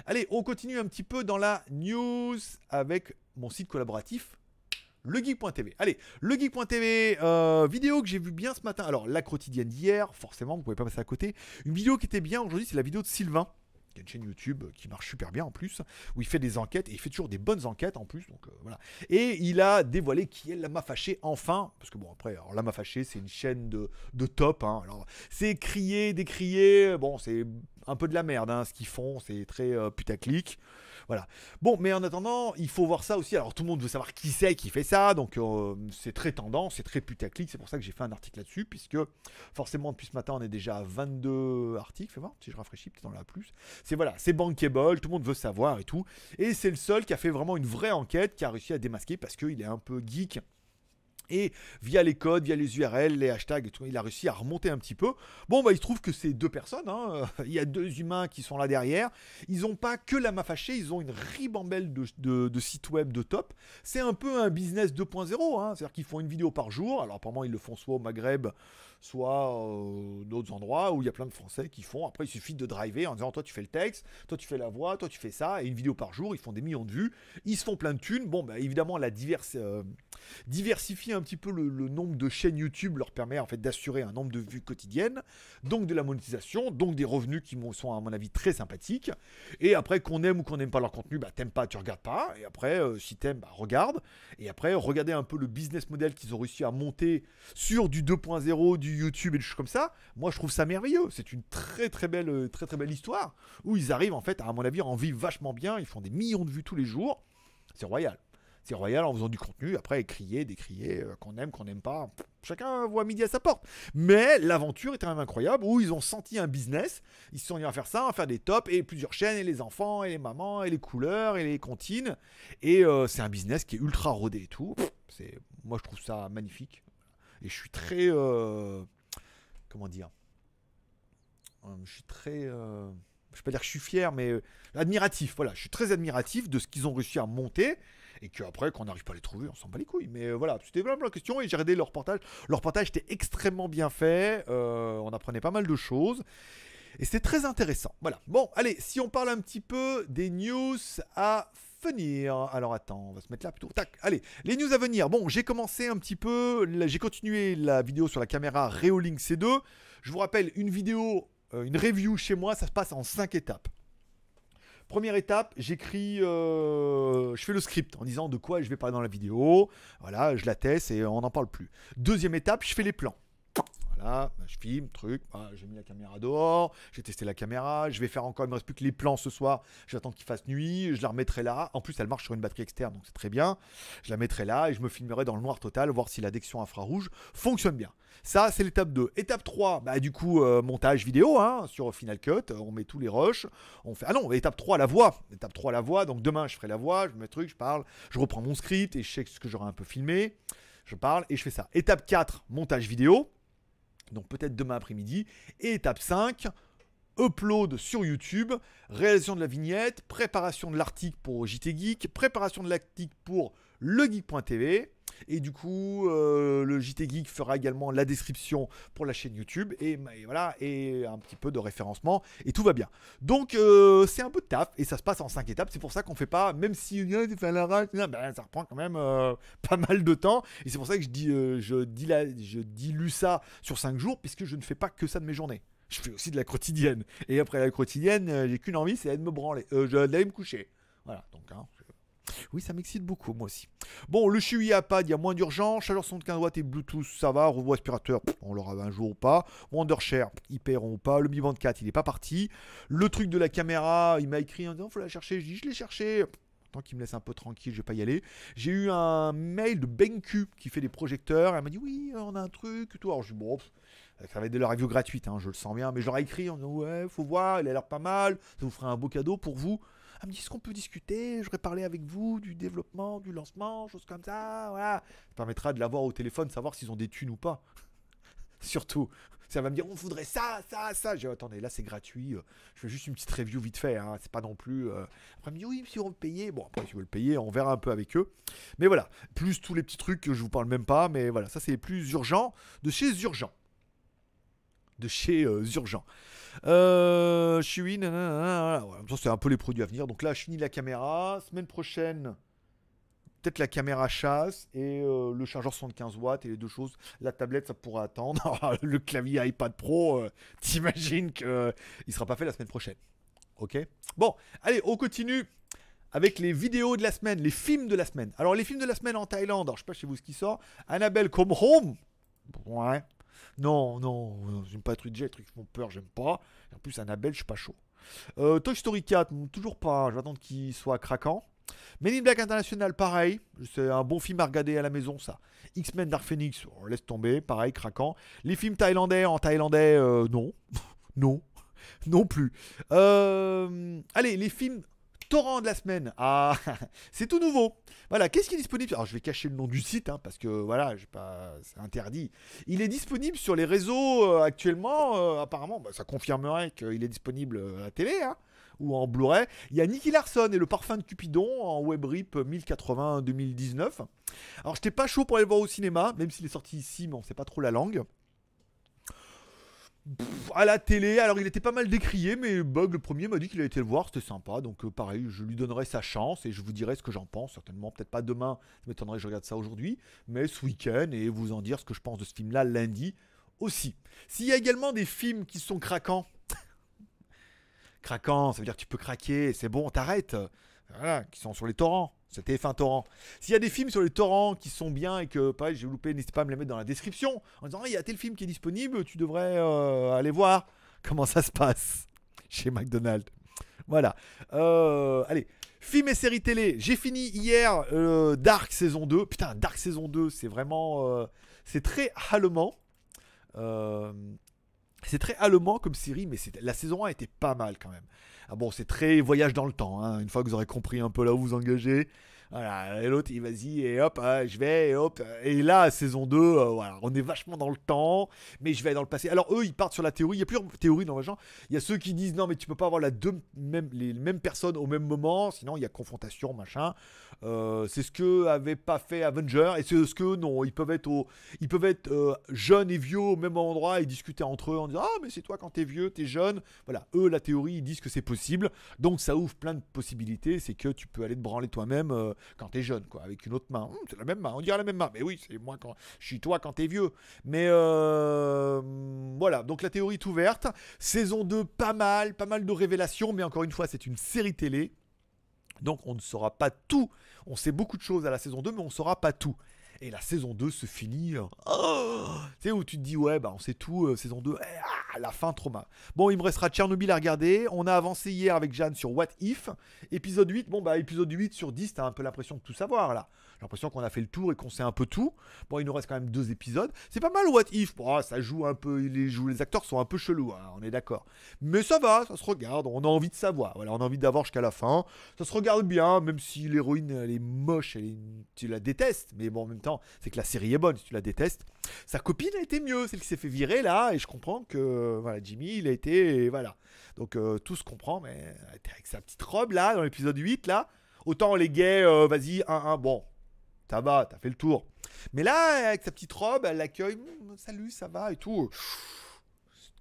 allez, on continue un petit peu dans la news avec mon site collaboratif, legeek.tv. Allez, legeek.tv, euh, vidéo que j'ai vue bien ce matin. Alors, la quotidienne d'hier, forcément, vous pouvez pas passer à côté. Une vidéo qui était bien aujourd'hui, c'est la vidéo de Sylvain qui a une chaîne YouTube euh, qui marche super bien en plus, où il fait des enquêtes, et il fait toujours des bonnes enquêtes en plus, donc euh, voilà. Et il a dévoilé qui est Lama Fâché, enfin, parce que bon, après, alors Lama Fâché, c'est une chaîne de, top, hein, alors c'est crier, décrier, bon, c'est un peu de la merde, hein, ce qu'ils font, c'est très euh, putaclic, voilà. Bon, mais en attendant, il faut voir ça aussi. Alors, tout le monde veut savoir qui c'est qui fait ça. Donc, euh, c'est très tendance, c'est très putaclic. C'est pour ça que j'ai fait un article là-dessus, puisque forcément, depuis ce matin, on est déjà à 22 articles. Fais voir si je rafraîchis, peut-être on la plus. C'est voilà, c'est bankable, tout le monde veut savoir et tout. Et c'est le seul qui a fait vraiment une vraie enquête, qui a réussi à démasquer parce qu'il est un peu geek et via les codes, via les URL, les hashtags il a réussi à remonter un petit peu. Bon, bah, il se trouve que c'est deux personnes, hein. [LAUGHS] il y a deux humains qui sont là derrière. Ils n'ont pas que la mafachée, ils ont une ribambelle de, sites web de top. C'est un peu un business 2.0, hein. c'est-à-dire qu'ils font une vidéo par jour. Alors, apparemment, ils le font soit au Maghreb, soit euh, d'autres endroits où il y a plein de Français qui font. Après, il suffit de driver en disant toi tu fais le texte, toi tu fais la voix, toi tu fais ça, et une vidéo par jour, ils font des millions de vues, ils se font plein de thunes. Bon, bah, évidemment, la diverse. Euh, Diversifier un petit peu le, nombre de chaînes YouTube leur permet en fait d'assurer un nombre de vues quotidiennes, donc de la monétisation, donc des revenus qui sont à mon avis très sympathiques. Et après qu'on aime ou qu'on n'aime pas leur contenu, bah t'aimes pas, tu regardes pas. Et après, euh, si t'aimes, bah, regarde. Et après, regarder un peu le business model qu'ils ont réussi à monter sur du 2.0, du YouTube et des choses comme ça. Moi, je trouve ça merveilleux. C'est une très très belle, euh, très très belle histoire où ils arrivent en fait à, mon avis en vivre vachement bien. Ils font des millions de vues tous les jours. C'est royal. C'est royal en faisant du contenu, après crier, décrier, euh, qu'on aime, qu'on n'aime pas. Chacun voit midi à sa porte. Mais l'aventure est quand même incroyable où ils ont senti un business. Ils sont mis à faire ça, à faire des tops et plusieurs chaînes et les enfants et les mamans et les couleurs et les comptines. Et euh, c'est un business qui est ultra rodé et tout. C'est, moi je trouve ça magnifique. Et je suis très, euh, comment dire, je suis très je ne vais pas dire que je suis fier, mais admiratif. Voilà, je suis très admiratif de ce qu'ils ont réussi à monter et qu'après, qu'on n'arrive pas à les trouver, on s'en bat les couilles. Mais euh, voilà, c'était vraiment la question et j'ai regardé leur reportage. Leur reportage était extrêmement bien fait, euh, on apprenait pas mal de choses. Et c'était très intéressant. Voilà. Bon, allez, si on parle un petit peu des news à venir. Alors attends, on va se mettre là plutôt. Tac, allez, les news à venir. Bon, j'ai commencé un petit peu, j'ai continué la vidéo sur la caméra Reolink C2. Je vous rappelle, une vidéo, euh, une review chez moi, ça se passe en cinq étapes. Première étape, j'écris, euh, je fais le script en disant de quoi je vais parler dans la vidéo. Voilà, je la teste et on n'en parle plus. Deuxième étape, je fais les plans. Bah, je filme, truc, bah, j'ai mis la caméra dehors, j'ai testé la caméra, je vais faire encore, il me reste plus que les plans ce soir, j'attends qu'il fasse nuit, je la remettrai là. En plus, elle marche sur une batterie externe, donc c'est très bien. Je la mettrai là et je me filmerai dans le noir total, voir si l'addiction infrarouge fonctionne bien. Ça, c'est l'étape 2. Étape 3, bah, du coup, euh, montage vidéo hein, sur Final Cut. On met tous les rushs. On fait... Ah non, étape 3, la voix. Étape 3, la voix. Donc demain, je ferai la voix, je mets le truc, je parle, je reprends mon script et je sais ce que j'aurai un peu filmé. Je parle et je fais ça. Étape 4, montage vidéo donc peut-être demain après-midi. Et étape 5, upload sur YouTube, réalisation de la vignette, préparation de l'article pour JT Geek, préparation de l'article pour legeek.tv et du coup, euh, le JT Geek fera également la description pour la chaîne YouTube et, voilà, et un petit peu de référencement et tout va bien. Donc, euh, c'est un peu de taf et ça se passe en 5 étapes. C'est pour ça qu'on ne fait pas, même si euh, fait la ben, ça reprend quand même [LAUGHS] pas mal de temps. Et c'est pour ça que je, dis, je, dis je dilue ça sur 5 jours puisque je ne fais pas que ça de mes journées je fais aussi de la quotidienne. Et après la quotidienne, j'ai qu'une envie, c'est d'aller me branler, euh, d'aller me coucher. Voilà, donc hein, oui, ça m'excite beaucoup, moi aussi. Bon, le Chiwi iPad, il y a moins d'urgence. Chaleur 75 watts et Bluetooth, ça va. Robot aspirateur, on on l'aura un jour ou pas. Wondershare, ils paieront ou pas. Le Mi 24 il n'est pas parti. Le truc de la caméra, il m'a écrit en disant faut la chercher. Je dis je l'ai cherché. Tant qu'il me laisse un peu tranquille, je vais pas y aller. J'ai eu un mail de BenQ qui fait des projecteurs. Elle m'a dit oui, on a un truc. Tout. Alors je dis bon, ça va être de la review gratuite, hein, je le sens bien. Mais j'aurais écrit en disant ouais, faut voir, il a l'air pas mal. Ça vous fera un beau cadeau pour vous. Elle me dit, est-ce qu'on peut discuter J'aurais parlé avec vous du développement, du lancement, choses comme ça, voilà. Ça permettra de l'avoir au téléphone, savoir s'ils ont des thunes ou pas. [LAUGHS] Surtout, ça va me dire, on voudrait ça, ça, ça. J'ai oh, attendez, là c'est gratuit, euh. je fais juste une petite review vite fait, hein. c'est pas non plus... Euh. Après, elle me dit, oui, si on le payer, bon, après, si on le payer, on verra un peu avec eux. Mais voilà, plus tous les petits trucs que je vous parle même pas, mais voilà, ça c'est les plus urgents de chez Urgent de chez euh, Urgent. Euh, je c'est un peu les produits à venir. Donc là, je finis la caméra. Semaine prochaine, peut-être la caméra chasse et euh, le chargeur 75 watts et les deux choses. La tablette, ça pourra attendre. [LAUGHS] Ah, le clavier iPad Pro, euh, t'imagines qu'il sera pas fait la semaine prochaine. Ok Bon, allez, on continue avec les vidéos de la semaine, les films de la semaine. Alors, les films de la semaine en Thaïlande, alors je sais pas chez vous ce qui sort. Annabelle Come Home. Ouais, non, non, j'aime pas les trucs déjà, les trucs peur, j'aime pas. en plus, Annabelle, je suis pas chaud. Euh, Toy Story 4, toujours pas, je vais attendre qu'il soit craquant. Men in Black International, pareil, c'est un bon film à regarder à la maison, ça. X-Men Dark Phoenix, on oh, laisse tomber, pareil, craquant. Les films thaïlandais en thaïlandais, euh, non. [LAUGHS] non. Non plus. Euh, allez, les films torrent de la semaine. Ah, [LAUGHS] c'est tout nouveau. Voilà, qu'est-ce qui est disponible Alors, je vais cacher le nom du site, hein, parce que voilà, pas... c'est interdit. Il est disponible sur les réseaux euh, actuellement. Euh, apparemment, bah, ça confirmerait qu'il est disponible euh, à télé. Hein, ou en Blu-ray. Il y a Nicky Larson et le parfum de Cupidon en web rip 1080-2019. Alors j'étais pas chaud pour aller voir au cinéma, même s'il est sorti ici, mais on sait pas trop la langue à la télé. Alors, il était pas mal décrié, mais Bug, le premier, m'a dit qu'il a été le voir. C'était sympa. Donc, euh, pareil, je lui donnerai sa chance et je vous dirai ce que j'en pense. Certainement, peut-être pas demain. je m'étonnerait que je regarde ça aujourd'hui. Mais ce week-end et vous en dire ce que je pense de ce film-là lundi aussi. S'il y a également des films qui sont craquants. [LAUGHS] craquants, ça veut dire que tu peux craquer. C'est bon, t'arrêtes. Voilà, qui sont sur les torrents. C'était F1 torrent. S'il y a des films sur les torrents qui sont bien et que, pareil, j'ai loupé, n'hésitez pas à me les mettre dans la description en disant, il y a tel film qui est disponible, tu devrais euh, aller voir [LAUGHS] comment ça se passe chez McDonald's. Voilà. Euh, allez, films et séries télé. J'ai fini hier euh, Dark saison 2. Putain, Dark saison 2, c'est vraiment... c'est très allemand. c'est très allemand comme série, mais la saison 1 était pas mal quand même. Ah bon, c'est très voyage dans le temps. Hein, une fois que vous aurez compris un peu là où vous engagez, voilà, et l'autre, il vas-y, et hop, euh, je vais, et hop. Et là, saison 2, euh, voilà, on est vachement dans le temps, mais je vais dans le passé. Alors, eux, ils partent sur la théorie. Il y a plus de théorie dans le genre. Il y a ceux qui disent non, mais tu peux pas avoir la deux, même, les mêmes personnes au même moment, sinon il y a confrontation, machin. Euh, c'est ce que avait pas fait Avenger, et c'est ce que non, ils peuvent être, ils peuvent être jeunes et vieux au même endroit et discuter entre eux en disant ah, mais c'est toi quand t'es vieux, t'es jeune. Voilà, eux, la théorie, ils disent que c'est possible. Donc, ça ouvre plein de possibilités. C'est que tu peux aller te branler toi-même quand t'es jeune, quoi, avec une autre main. Hum, c'est la même main, on dirait la même main, mais oui, c'est moi quand je suis toi quand t'es vieux. Mais euh, voilà, donc la théorie est ouverte. Saison 2, pas mal, pas mal de révélations, mais encore une fois, c'est une série télé. Donc on ne saura pas tout. On sait beaucoup de choses à la saison 2, mais on ne saura pas tout. Et la saison 2 se finit. Euh, oh, tu sais où tu te dis, ouais, bah on sait tout, euh, saison 2, eh, ah, la fin trop mal. Bon, il me restera Tchernobyl à regarder. On a avancé hier avec Jeanne sur What If. Épisode 8, bon, bah épisode 8 sur 10, t'as un peu l'impression de tout savoir là. J'ai l'impression qu'on a fait le tour et qu'on sait un peu tout. Bon, il nous reste quand même deux épisodes. C'est pas mal, What If. Bon, ah, ça joue un peu, les, les acteurs sont un peu chelous, hein, on est d'accord. Mais ça va, ça se regarde, on a envie de savoir. Voilà, on a envie d'avoir jusqu'à la fin. Ça se regarde bien, même si l'héroïne, elle est moche, elle tu la détestes. Mais bon, en même temps, c'est que la série est bonne si tu la détestes. Sa copine a été mieux, celle qui s'est fait virer là, et je comprends que voilà, Jimmy, il a été. voilà. Donc euh, tout se comprend, mais avec sa petite robe là, dans l'épisode 8, là. Autant les gays, euh, vas-y, 1-1, bon, ça va, t'as fait le tour. Mais là, avec sa petite robe, elle l'accueille, hum, salut, ça va et tout.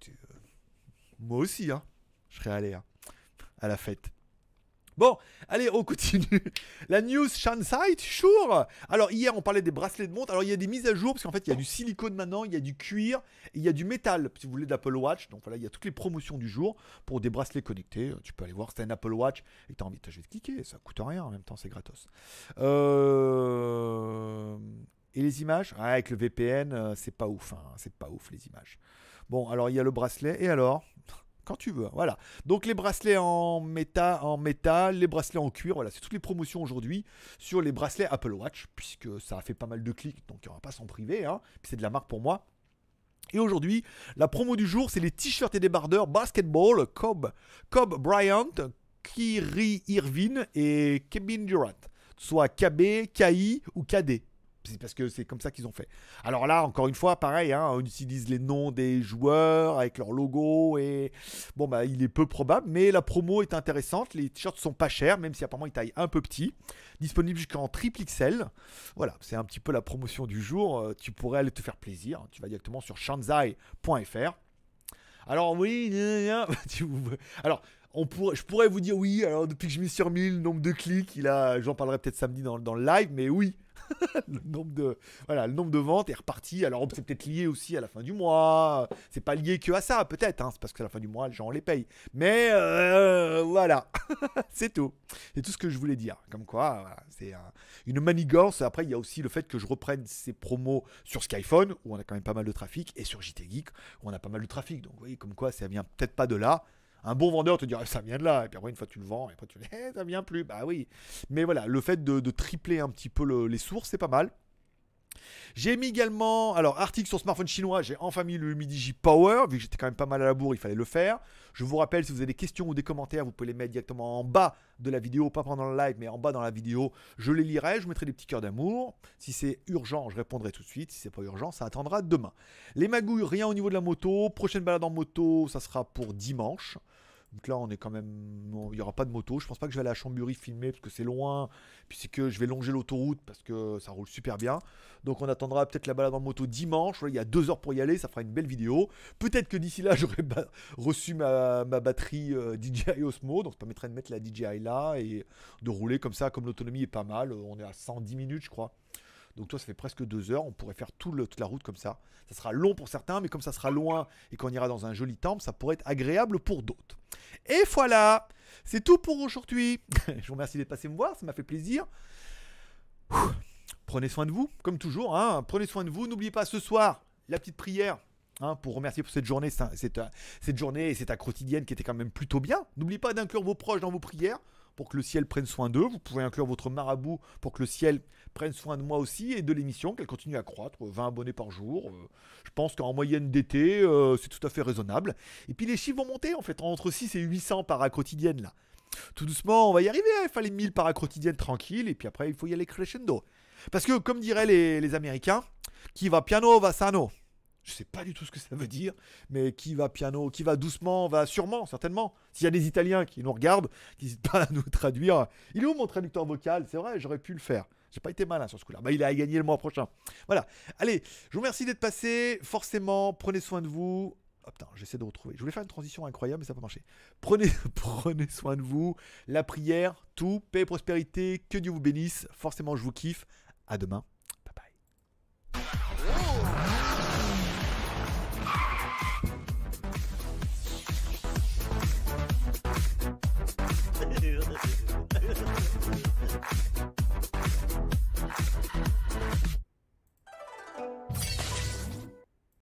Euh, moi aussi, hein, je serais allé hein, à la fête. Bon, allez, on continue. [LAUGHS] La news Shansite, sure Alors, hier, on parlait des bracelets de montre. Alors, il y a des mises à jour, parce qu'en fait, il y a du silicone maintenant, il y a du cuir, il y a du métal, si vous voulez, d'Apple Watch. Donc, voilà, il y a toutes les promotions du jour pour des bracelets connectés. Euh, tu peux aller voir, c'est un Apple Watch et t'as envie de cliquer, ça coûte rien en même temps, c'est gratos. Euh, et les images ah, Avec le VPN, euh, c'est pas ouf, hein. c'est pas ouf les images. Bon, alors, il y a le bracelet, et alors [LAUGHS] Quand tu veux, hein, voilà. Donc les bracelets en métal, en métal, les bracelets en cuir, voilà, c'est toutes les promotions aujourd'hui sur les bracelets Apple Watch, puisque ça a fait pas mal de clics, donc on aura pas s'en priver, hein. c'est de la marque pour moi. Et aujourd'hui, la promo du jour, c'est les t-shirts et débardeurs basketball Cobb, Bryant, Kyrie Irvin et Kevin Durant, soit KB, KI ou KD. C'est parce que c'est comme ça qu'ils ont fait. Alors là, encore une fois, pareil, hein, on utilise les noms des joueurs avec leur logo et bon bah il est peu probable, mais la promo est intéressante. Les t-shirts sont pas chers, même si apparemment ils taillent un peu petit. Disponible jusqu'en triple XL. Voilà, c'est un petit peu la promotion du jour. Euh, tu pourrais aller te faire plaisir. Tu vas directement sur shanzai.fr. Alors oui, [LAUGHS] alors on pourrait, je pourrais vous dire oui. Alors depuis que je mets sur 1000, le nombre de clics, il a, j'en parlerai peut-être samedi dans, dans le live, mais oui. [LAUGHS] le nombre de voilà, le nombre de ventes est reparti. Alors c'est peut-être lié aussi à la fin du mois. C'est pas lié que à ça, peut-être. Hein. C'est parce que à la fin du mois, les gens les payent Mais euh, voilà, [LAUGHS] c'est tout. C'est tout ce que je voulais dire. Comme quoi, c'est une manigance. Après, il y a aussi le fait que je reprenne ces promos sur Skyphone où on a quand même pas mal de trafic et sur JT Geek où on a pas mal de trafic. Donc vous voyez, comme quoi, ça vient peut-être pas de là. Un bon vendeur te dira, ah, ça vient de là. Et puis après, une fois, tu le vends. Et après, tu dis, [LAUGHS] ça vient plus. Bah oui. Mais voilà, le fait de, tripler un petit peu les sources, c'est pas mal. J'ai mis également, alors article sur smartphone chinois, j'ai enfin mis le Midigi Power, vu que j'étais quand même pas mal à la bourre, il fallait le faire. Je vous rappelle, si vous avez des questions ou des commentaires, vous pouvez les mettre directement en bas de la vidéo, pas pendant le live, mais en bas dans la vidéo, je les lirai, je mettrai des petits cœurs d'amour. Si c'est urgent, je répondrai tout de suite, si c'est pas urgent, ça attendra demain. Les magouilles, rien au niveau de la moto, prochaine balade en moto, ça sera pour dimanche. Donc là, on est quand même. Il n'y aura pas de moto. Je pense pas que je vais aller à Chambury filmer parce que c'est loin. Puis c'est que je vais longer l'autoroute parce que ça roule super bien. Donc on attendra peut-être la balade en moto dimanche. Il y a deux heures pour y aller. Ça fera une belle vidéo. Peut-être que d'ici là, [LAUGHS] j'aurai reçu ma, batterie euh, DJI Osmo. Donc ça permettrait de mettre la DJI là et de rouler comme ça. Comme l'autonomie est pas mal. On est à 110 minutes, je crois. Donc toi, ça fait presque deux heures. On pourrait faire tout toute la route comme ça. Ça sera long pour certains, mais comme ça sera loin et qu'on ira dans un joli temple, ça pourrait être agréable pour d'autres. Et voilà, c'est tout pour aujourd'hui. [LAUGHS] Je vous remercie d'être passé me voir, ça m'a fait plaisir. Prenez soin de vous, comme toujours. Hein, prenez soin de vous. N'oubliez pas ce soir la petite prière. Hein, pour remercier pour cette journée, cette, journée et cette quotidienne qui était quand même plutôt bien. N'oubliez pas d'inclure vos proches dans vos prières pour que le ciel prenne soin d'eux. Vous pouvez inclure votre marabout pour que le ciel prenne soin de moi aussi et de l'émission, qu'elle continue à croître, 20 euh, abonnés par jour. Euh, je pense qu'en moyenne d'été, euh, c'est tout à fait raisonnable. Et puis les chiffres vont monter en fait, entre 6 et 800 par quotidienne là. Tout doucement, on va y arriver, hein. il fallait 1000 paras quotidienne tranquille et puis après, il faut y aller crescendo. Parce que, comme diraient les Américains, qui va piano va sano je sais pas du tout ce que ça veut dire, mais qui va piano, qui va doucement, va sûrement, certainement. S'il y a des Italiens qui nous regardent, n'hésitez pas [LAUGHS] à nous traduire. Il est où mon traducteur vocal C'est vrai, j'aurais pu le faire. J'ai pas été malin sur ce coup-là. Bah, il a gagné le mois prochain. Voilà. Allez, je vous remercie d'être passé. Forcément, prenez soin de vous. Oh j'essaie de retrouver. Je voulais faire une transition incroyable, mais ça n'a pas marché. Prenez, [LAUGHS] prenez soin de vous. La prière, tout, paix et prospérité. Que Dieu vous bénisse. Forcément, je vous kiffe. À demain.